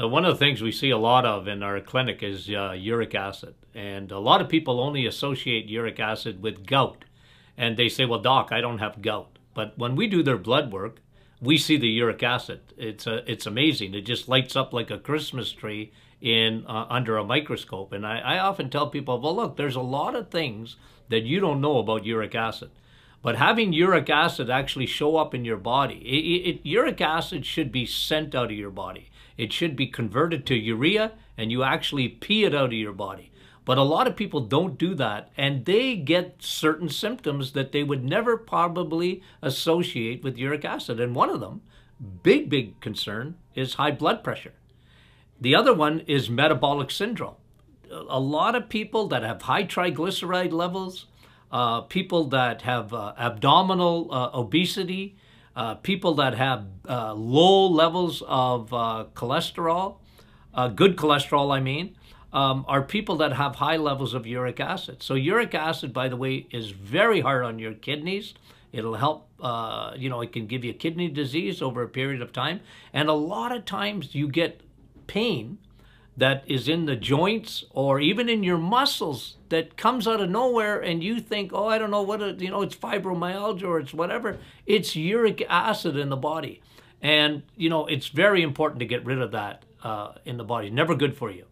Uh, one of the things we see a lot of in our clinic is uh, uric acid. And a lot of people only associate uric acid with gout. And they say, well, doc, I don't have gout. But when we do their blood work, we see the uric acid. It's, a, uh, it's amazing. It just lights up like a Christmas tree in uh, under a microscope. And I, I often tell people, well, look, there's a lot of things that you don't know about uric acid. But having uric acid actually show up in your body, it, it, uric acid should be sent out of your body. It should be converted to urea and you actually pee it out of your body. But a lot of people don't do that and they get certain symptoms that they would never probably associate with uric acid. And one of them, big, big concern, is high blood pressure. The other one is metabolic syndrome. A lot of people that have high triglyceride levels, uh, people that have uh, abdominal uh, obesity, uh, people that have uh, low levels of cholesterol, good cholesterol, I mean, um, are people that have high levels of uric acid. So uric acid, by the way, is very hard on your kidneys. It'll help, uh, you know, it can give you kidney disease over a period of time. And a lot of times you get pain that is in the joints or even in your muscles that comes out of nowhere and you think, oh, I don't know what, it, you know, it's fibromyalgia or it's whatever. It's uric acid in the body. And, you know, it's very important to get rid of that uh, in the body. Never good for you.